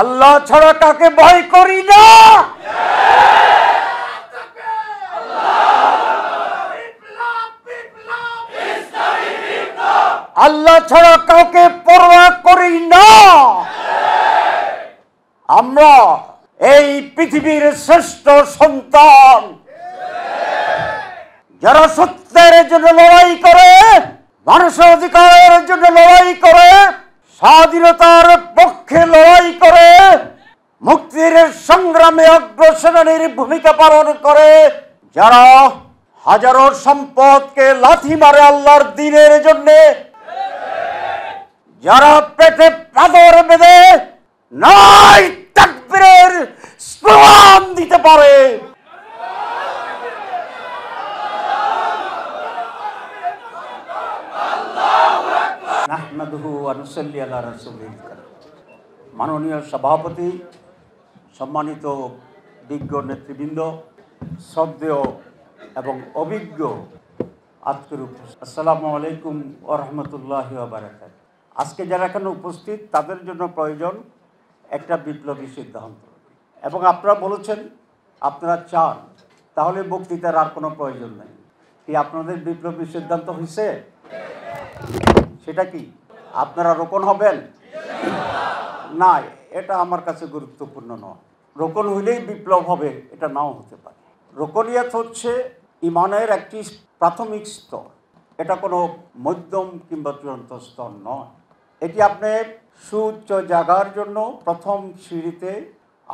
আল্লাহ ছাড়া কাকে ভয় করি না আল্লাহ ছাড়া কাউকে পরোয়া করি না আমরা এই পৃথিবীর শ্রেষ্ঠ সন্তান যারা সত্যের জন্য লড়াই করে মানুষের অধিকারের জন্য লড়াই করে স্বাধীনতার পক্ষে লড়াই করে মুক্তির সংগ্রামে অগ্রসেনানীর ভূমিকা পালন করে যারা হাজারো সম্পদকে লাথি মারে আল্লাহর দিনের জন্য যারা পেটে পাথর বেঁধে নাই তাকবীরের স্লোগান দিতে পারে নাহমাদুহু আনুসল্লি আল্লাহ রসুল মাননীয় সভাপতি সম্মানিত বিজ্ঞ নেতৃবৃন্দ শ্রদ্ধেয় এবং অভিজ্ঞ আজকের উপস্থিত আসসালামু আলাইকুম ও রহমতুল্লাহ আজকে যারা এখানে উপস্থিত তাদের জন্য প্রয়োজন একটা বিপ্লবী সিদ্ধান্ত এবং আপনারা বলেছেন আপনারা চান তাহলে বক্তৃতার আর কোনো প্রয়োজন নেই কি আপনাদের বিপ্লবী সিদ্ধান্ত হয়েছে সেটা কি আপনারা রোপণ হবেন না এটা আমার কাছে গুরুত্বপূর্ণ নয় রোপণ হইলেই বিপ্লব হবে এটা নাও হতে পারে রোকনিয়াত হচ্ছে ইমানের একটি প্রাথমিক স্তর এটা কোনো মধ্যম কিংবা চূড়ান্ত স্তর নয় এটি আপনি সুচ্চ জাগার জন্য প্রথম সিঁড়িতে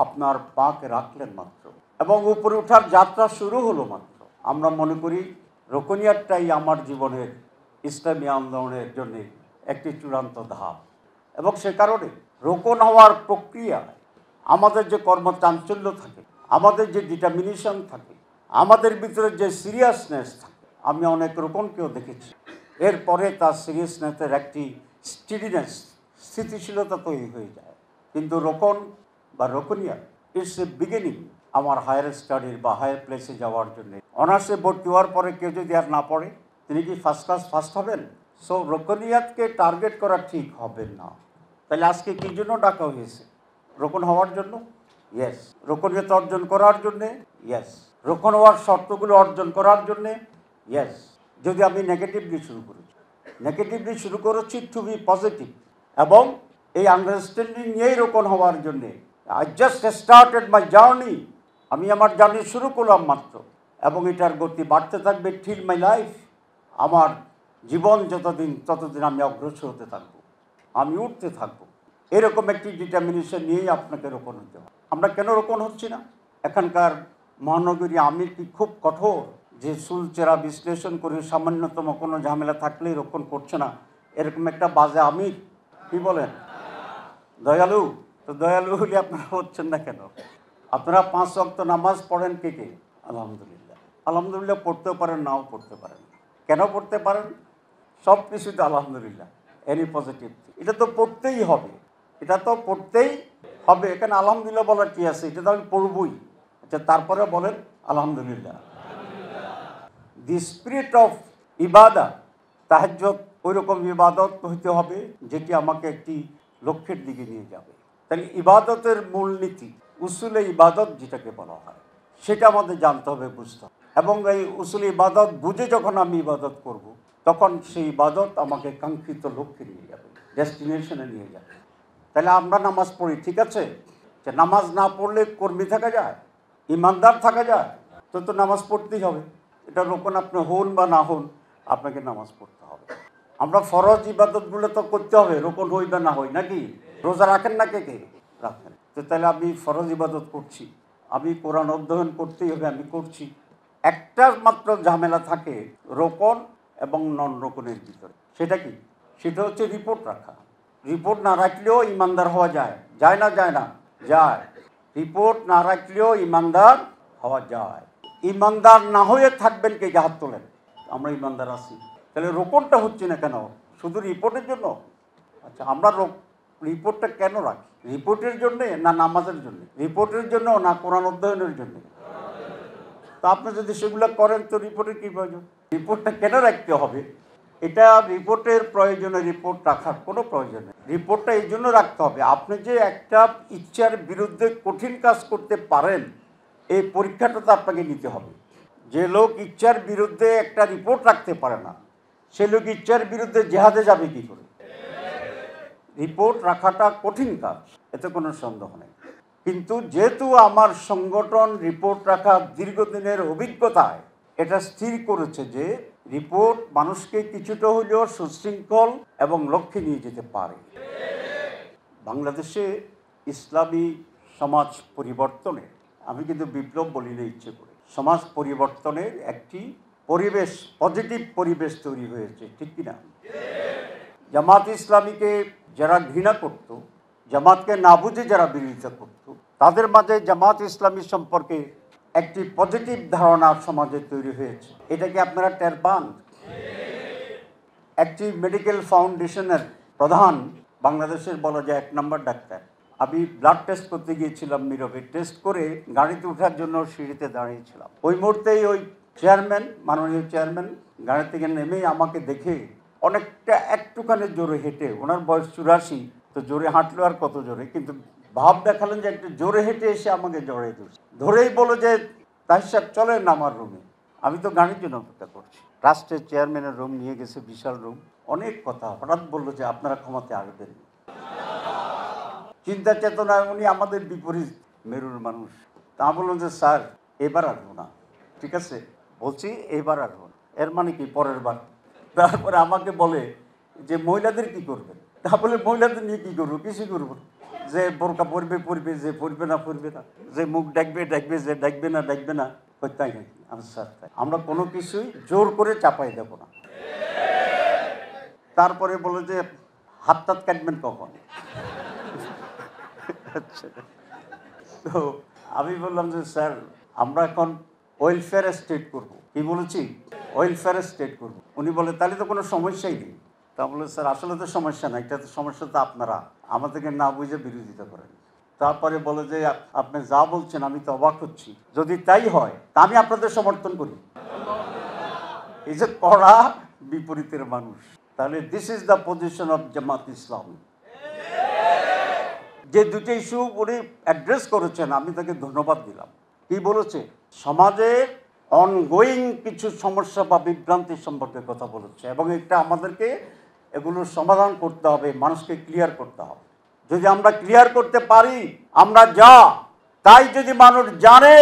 আপনার পাকে রাখলেন মাত্র এবং উপরে উঠার যাত্রা শুরু হলো মাত্র আমরা মনে করি রোকনিয়াতটাই আমার জীবনের ইসলামী আন্দোলনের জন্যে একটি চূড়ান্ত ধাপ এবং সে কারণে রোকন হওয়ার প্রক্রিয়ায় আমাদের যে কর্মচাঞ্চল্য থাকে আমাদের যে ডিটারমিনেশন থাকে আমাদের ভিতরে যে সিরিয়াসনেস থাকে আমি অনেক রোকনকেও দেখেছি এরপরে তার সিরিয়াসনেসের একটি স্টিডিনেস স্থিতিশীলতা তৈরি হয়ে যায় কিন্তু রোকন বা রোকনিয়া ইটস এ বিগিনিং আমার হায়ার স্টাডির বা হায়ার প্লেসে যাওয়ার জন্য অনার্সে ভর্তি হওয়ার পরে কেউ যদি আর না পড়ে তিনি কি ফার্স্ট ক্লাস ফার্স্ট হবেন সো রোকনিয়াতকে টার্গেট করা ঠিক হবে না তাহলে আজকে কী জন্য ডাকা হয়েছে রোকন হওয়ার জন্য ইয়েস রোকনিয়ত অর্জন করার জন্যে ইয়েস রোকন হওয়ার শর্তগুলো অর্জন করার জন্যে ইয়েস যদি আমি নেগেটিভলি শুরু করেছি নেগেটিভলি শুরু করেছি টু বি পজিটিভ এবং এই আন্ডারস্ট্যান্ডিং নিয়েই রোকন হওয়ার জন্যে I just started my journey আমি আমার জার্নি শুরু করলাম মাত্র এবং এটার গতি বাড়তে থাকবে ঠিল মাই লাইফ আমার জীবন যতদিন ততদিন আমি অগ্রসর হতে থাকব আমি উঠতে থাকব এরকম একটি ডিটারমিনেশন নিয়েই আপনাকে রোপণ হতে হবে আমরা কেন রোপণ হচ্ছি না এখানকার মহানগরী আমির কি খুব কঠোর যে সুলচেরা বিশ্লেষণ করে সামান্যতম কোনো ঝামেলা থাকলেই রোপণ করছে না এরকম একটা বাজে আমির কি বলেন দয়ালু তো দয়ালু হলে আপনারা হচ্ছেন না কেন আপনারা পাঁচ অক্ত নামাজ পড়েন কে কে আলহামদুলিল্লাহ আলহামদুলিল্লাহ পড়তেও পারেন নাও পড়তে পারেন কেন পড়তে পারেন সব কিছুতে আলহামদুলিল্লাহ এনি পজিটিভ এটা তো পড়তেই হবে এটা তো পড়তেই হবে এখানে আলহামদুলিল্লাহ বলার কি আছে এটা তো আমি পড়বই আচ্ছা তারপরে বলেন আলহামদুলিল্লাহ দি স্পিরিট অফ ইবাদা তাহাজ ওই রকম ইবাদত হইতে হবে যেটি আমাকে একটি লক্ষ্যের দিকে নিয়ে যাবে তাহলে ইবাদতের মূলনীতি উসুলে ইবাদত যেটাকে বলা হয় সেটা আমাদের জানতে হবে বুঝতে হবে এবং এই উসুলে ইবাদত বুঝে যখন আমি ইবাদত করব। তখন সেই ইবাদত আমাকে কাঙ্ক্ষিত লক্ষ্যে নিয়ে যাবে ডেস্টিনেশনে নিয়ে যাবে তাহলে আমরা নামাজ পড়ি ঠিক আছে যে নামাজ না পড়লে কর্মী থাকা যায় ইমানদার থাকা যায় তো তো নামাজ পড়তেই হবে এটা রোকন আপনি হন বা না হন আপনাকে নামাজ পড়তে হবে আমরা ফরজ ইবাদতগুলো তো করতে হবে রোকন হই বা না হই নাকি রোজা রাখেন না কে কে রাখেন তো তাহলে আমি ফরজ ইবাদত করছি আমি কোরআন অধ্যয়ন করতেই হবে আমি করছি একটা মাত্র ঝামেলা থাকে রোকন এবং নন রোকনের ভিতরে সেটা কি সেটা হচ্ছে রিপোর্ট রাখা রিপোর্ট না রাখলেও ইমানদার হওয়া যায় যায় না যায় না যায় রিপোর্ট না রাখলেও ইমানদার হওয়া যায় ইমানদার না হয়ে থাকবেন কে হাত তোলেন আমরা ইমানদার আছি তাহলে রোপণটা হচ্ছে না কেন শুধু রিপোর্টের জন্য আচ্ছা আমরা রিপোর্টটা কেন রাখি রিপোর্টের জন্যে না নামাজের জন্য রিপোর্টের জন্য না কোরআন অধ্যয়নের জন্য তা আপনি যদি সেগুলো করেন তো রিপোর্টের কী প্রয়োজন রিপোর্টটা কেন রাখতে হবে এটা রিপোর্টের প্রয়োজনে রিপোর্ট রাখার কোনো প্রয়োজন নেই রিপোর্টটা এই জন্য রাখতে হবে আপনি যে একটা ইচ্ছার বিরুদ্ধে কঠিন কাজ করতে পারেন এই পরীক্ষাটা তো আপনাকে নিতে হবে যে লোক ইচ্ছার বিরুদ্ধে একটা রিপোর্ট রাখতে পারে না সে লোক ইচ্ছার বিরুদ্ধে জেহাদে যাবে কী করে রিপোর্ট রাখাটা কঠিন কাজ এতে কোনো সন্দেহ নেই কিন্তু যেহেতু আমার সংগঠন রিপোর্ট রাখার দীর্ঘদিনের অভিজ্ঞতায় এটা স্থির করেছে যে রিপোর্ট মানুষকে কিছুটা হলেও সুশৃঙ্খল এবং লক্ষ্যে নিয়ে যেতে পারে বাংলাদেশে ইসলামী সমাজ পরিবর্তনের আমি কিন্তু বিপ্লব বলিলে ইচ্ছে করে সমাজ পরিবর্তনের একটি পরিবেশ পজিটিভ পরিবেশ তৈরি হয়েছে ঠিক কিনা জামাত ইসলামীকে যারা ঘৃণা করত জামাতকে না বুঝে যারা বিরোধিতা করতো তাদের মাঝে জামাত ইসলামী সম্পর্কে একটি পজিটিভ ধারণা সমাজে তৈরি হয়েছে এটাকে আপনারা টের পান একটি মেডিকেল ফাউন্ডেশনের প্রধান বাংলাদেশের বলা যায় এক নম্বর ডাক্তার আমি ব্লাড টেস্ট করতে গিয়েছিলাম নীরবে টেস্ট করে গাড়িতে ওঠার জন্য সিঁড়িতে দাঁড়িয়েছিলাম ওই মুহূর্তেই ওই চেয়ারম্যান মাননীয় চেয়ারম্যান গাড়ি থেকে নেমেই আমাকে দেখে অনেকটা একটুখানি জোরে হেঁটে ওনার বয়স চুরাশি তো জোরে হাঁটলো আর কত জোরে কিন্তু ভাব দেখালেন যে একটু জোরে হেঁটে এসে আমাকে জড়াই ধরছে ধরেই বলো যে তাহির সাহেব চলেন আমার রুমে আমি তো গানের জন্য অপেক্ষা করছি ট্রাস্টের চেয়ারম্যানের রুম নিয়ে গেছে বিশাল রুম অনেক কথা হঠাৎ বললো যে আপনারা ক্ষমাতে আসবেন চিন্তা চেতনা উনি আমাদের বিপরীত মেরুর মানুষ তা বললাম যে স্যার এবার আসবো না ঠিক আছে বলছি এবার আসবো না এর মানে কি পরের বার তারপরে আমাকে বলে যে মহিলাদের কি করবেন বলে মহিলাদের নিয়ে কী করবো কিছু করবো যে বোরকা পরবে পরবে যে পরবে না পরবে না যে মুখ ডাকবে ডাকবে যে ডাকবে না ডাকবে না হত্যা নাকি আনসার আমরা কোনো কিছুই জোর করে চাপাই দেব না তারপরে বলে যে হাত তাত কাটবেন কখন আচ্ছা তো আমি বললাম যে স্যার আমরা এখন ওয়েলফেয়ার স্টেট করব কি বলেছি ওয়েলফেয়ার স্টেট করব উনি বলে তাহলে তো কোনো সমস্যাই নেই তা বললো স্যার আসলে তো সমস্যা না এটা তো সমস্যা তো আপনারা আমাদেরকে না বুঝে বিরোধিতা করেন তারপরে বলে যে আপনি যা বলছেন আমি তো অবাক হচ্ছি যদি তাই হয় তা আমি আপনাদের সমর্থন করি এই যে কড়া বিপরীতের মানুষ তাহলে this is the position of Jamaat Islam যে দুটো ইস্যু উনি অ্যাড্রেস করেছেন আমি তাকে ধন্যবাদ দিলাম কি বলেছে সমাজে অনগোয়িং কিছু সমস্যা বা বিভ্রান্তি সম্পর্কে কথা বলেছে এবং এটা আমাদেরকে এগুলোর সমাধান করতে হবে মানুষকে ক্লিয়ার করতে হবে যদি আমরা ক্লিয়ার করতে পারি আমরা যা তাই যদি মানুষ জানে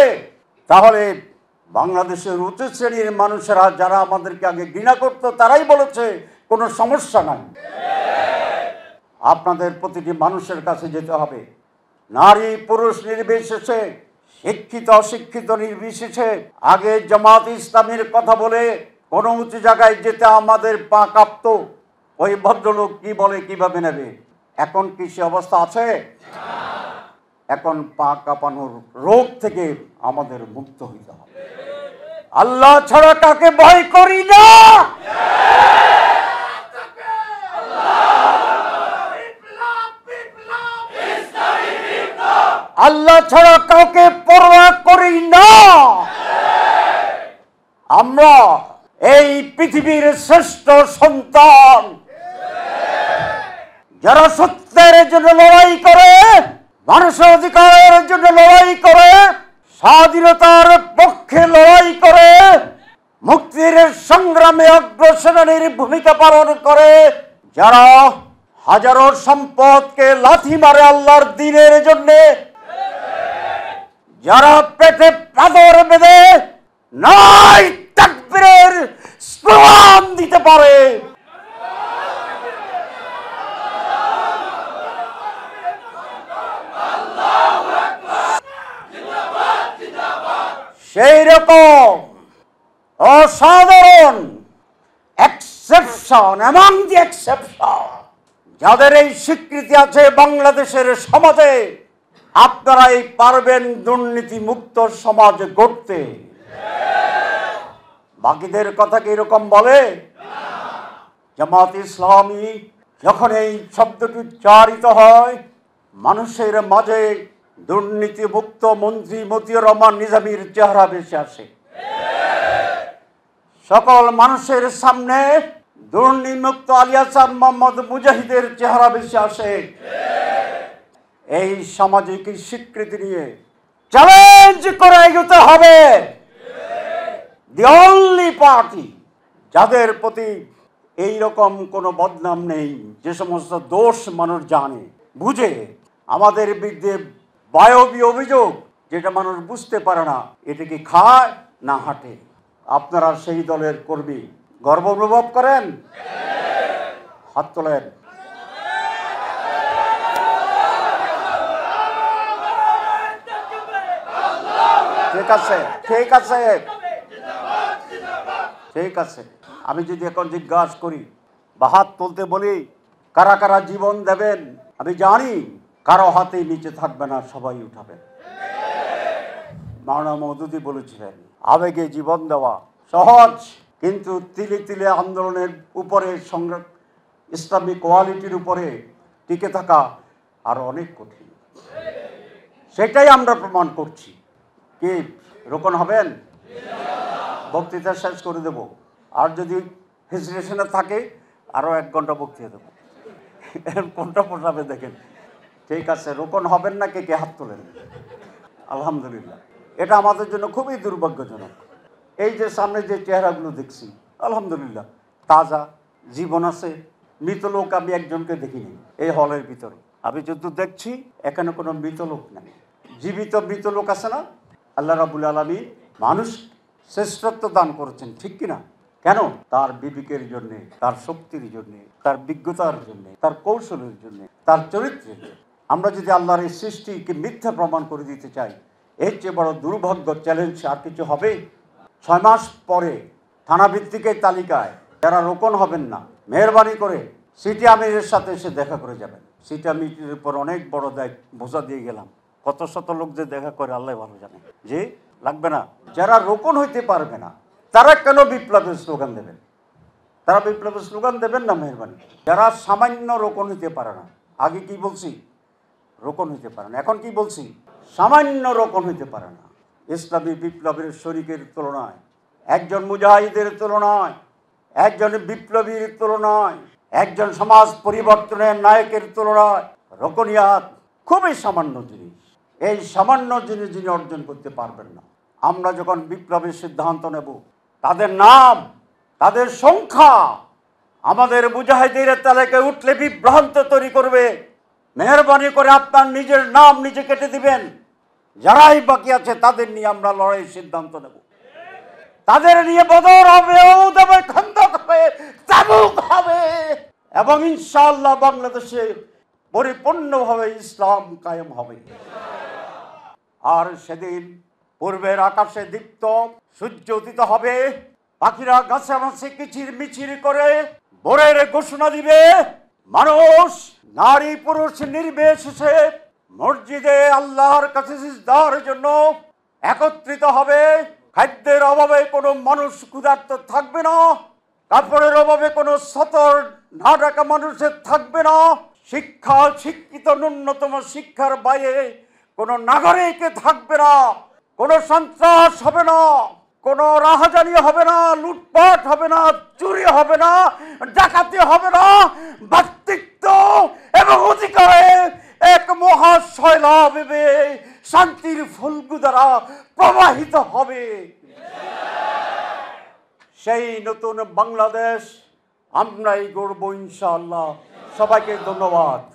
তাহলে বাংলাদেশের উচ্চ শ্রেণীর মানুষেরা যারা আমাদেরকে আগে ঘৃণা করতো তারাই বলেছে কোনো সমস্যা নাই আপনাদের প্রতিটি মানুষের কাছে যেতে হবে নারী পুরুষ নির্বিশেষে শিক্ষিত অশিক্ষিত নির্বিশেষে আগে জামাত ইসলামের কথা বলে কোনো উঁচু জায়গায় যেতে আমাদের পা কাঁপত ওই ভদ্রলোক কি বলে কিভাবে নেবে এখন কি সে অবস্থা আছে এখন পা কাঁপানোর রোগ থেকে আমাদের মুক্ত হইতে হবে আল্লাহ ছাড়া কাকে ভয় করি না আল্লাহ ছাড়া কাউকে পরোয়া করি না আমরা এই পৃথিবীর শ্রেষ্ঠ মানুষের অধিকারের জন্য লড়াই করে স্বাধীনতার পক্ষে লড়াই করে মুক্তির সংগ্রামে অগ্রসেনানীর ভূমিকা পালন করে যারা হাজারো সম্পদকে লাথি মারে আল্লাহর দিনের জন্য যারা পেটে পাদর বেঁধে নাই তাকবীরের স্লোগান দিতে পারে সেই রকম অসাধারণ এক্সেপশন এমন দি এক্সেপশন যাদের এই স্বীকৃতি আছে বাংলাদেশের সমাজে আপনারাই পারবেন দুর্নীতি মুক্ত সমাজ গড়তে বাকিদের কথা কি এরকম বলে জামাত ইসলামী যখন এই শব্দটি উচ্চারিত হয় মানুষের মাঝে দুর্নীতিমুক্ত মন্ত্রী মতিউর রহমান নিজামীর চেহারা বেশি আসে সকল মানুষের সামনে দুর্নীতিমুক্ত আলিয়াসান মোহাম্মদ মুজাহিদের চেহারা বেশি আসে এই সামাজিক স্বীকৃতি নিয়ে চ্যালেঞ্জ করে এগোতে হবে দি অনলি পার্টি যাদের প্রতি এই রকম কোনো বদনাম নেই যে সমস্ত দোষ মানুষ জানে বুঝে আমাদের বিরুদ্ধে বায়বী অভিযোগ যেটা মানুষ বুঝতে পারে না এটা কি খায় না হাঁটে আপনারা সেই দলের কর্মী গর্ব অনুভব করেন হাত তোলেন ঠিক আছে ঠিক আছে ঠিক আছে আমি যদি এখন জিজ্ঞাসা করি বা হাত তুলতে বলি কারা কারা জীবন দেবেন আমি জানি কারো হাতেই নিচে থাকবে না সবাই উঠাবে মাওনা মৌদুদি বলেছিলেন আবেগে জীবন দেওয়া সহজ কিন্তু তিলে তিলে আন্দোলনের উপরে সংগ্রাম ইসলামিক কোয়ালিটির উপরে টিকে থাকা আর অনেক কঠিন সেটাই আমরা প্রমাণ করছি কি রোকন হবেন বক্তৃতা শেষ করে দেব আর যদি হেসিটেশনে থাকে আরও এক ঘন্টা বক্তৃতা দেবো কোনটা পোষাবে দেখেন ঠিক আছে রোপণ হবেন না কে কে হাত তোলেন আলহামদুলিল্লাহ এটা আমাদের জন্য খুবই দুর্ভাগ্যজনক এই যে সামনে যে চেহারাগুলো দেখছি আলহামদুলিল্লাহ তাজা জীবন আছে মৃত লোক আমি একজনকে দেখিনি এই হলের ভিতরে আমি যত দেখছি এখানে কোনো মৃত লোক নেই জীবিত মৃত লোক আছে না আল্লাহ রাবুল আলমী মানুষ শ্রেষ্ঠত্ব দান করেছেন ঠিক কিনা কেন তার বিবেকের জন্যে তার শক্তির জন্যে তার বিজ্ঞতার জন্যে তার কৌশলের জন্যে তার চরিত্রের জন্য আমরা যদি আল্লাহর এই সৃষ্টিকে মিথ্যা প্রমাণ করে দিতে চাই এর চেয়ে বড় দুর্ভাগ্য চ্যালেঞ্জ আর কিছু হবে ছয় মাস পরে থানাভিত্তিক এই তালিকায় যারা রোপণ হবেন না মেহরবানি করে সিটি আমিরের সাথে এসে দেখা করে যাবেন সিটি আমিরের উপর অনেক বড় দায় বোঝা দিয়ে গেলাম কত শত লোকদের দেখা করে আল্লাহ ভালো জানে যে লাগবে না যারা রোপণ হইতে পারবে না তারা কেন বিপ্লবের স্লোগান দেবেন তারা বিপ্লবের স্লোগান দেবেন না মেহরবানি যারা সামান্য রোপণ হইতে পারে না আগে কি বলছি রোকন হইতে পারে না এখন কি বলছি সামান্য রোকন হইতে পারে না ইসলামী বিপ্লবের শরীরের তুলনায় একজন মুজাহিদের তুলনায় একজন বিপ্লবীর তুলনায় একজন সমাজ পরিবর্তনের নায়কের তুলনায় রকনিয়াত খুবই সামান্য জিনিস এই সামান্য জিনিস যিনি অর্জন করতে পারবেন না আমরা যখন বিপ্লবের সিদ্ধান্ত নেব তাদের নাম তাদের সংখ্যা আমাদের মুজাহিদের তালেকে উঠলে বিভ্রান্ত তৈরি করবে মেহরবানি করে আপনার নিজের নাম নিজে কেটে দিবেন যারাই বাকি আছে তাদের নিয়ে আমরা লড়াইয়ের সিদ্ধান্ত নেব তাদের নিয়ে বদর হবে হবে খন্দক হবে হবে এবং ইনশাল্লাহ বাংলাদেশে পরিপূর্ণভাবে ইসলাম কায়েম হবে আর সেদিন পূর্বের আকাশে দীপ্ত সূর্য উদিত হবে পাখিরা গাছে মাছে কিচির মিচির করে ভোরের ঘোষণা দিবে মানুষ নারী পুরুষ নির্বিশেষে মসজিদে আল্লাহর কাছে সিজদার জন্য একত্রিত হবে খাদ্যের অভাবে কোনো মানুষ ক্ষুধার্ত থাকবে না কাপড়ের অভাবে কোনো সতর না ডাকা মানুষের থাকবে না শিক্ষা শিক্ষিত ন্যূনতম শিক্ষার বাইরে কোনো নাগরিকে থাকবে না কোনো সন্ত্রাস হবে না কোনো রাহাজানি হবে না লুটপাট হবে না চুরি হবে না ডাকাতি হবে না পত্রিকায় এক মহাশয়লাভ শান্তির ফলগু দ্বারা প্রবাহিত হবে সেই নতুন বাংলাদেশ আমরাই গড়ব ইনশাল্লাহ সবাইকে ধন্যবাদ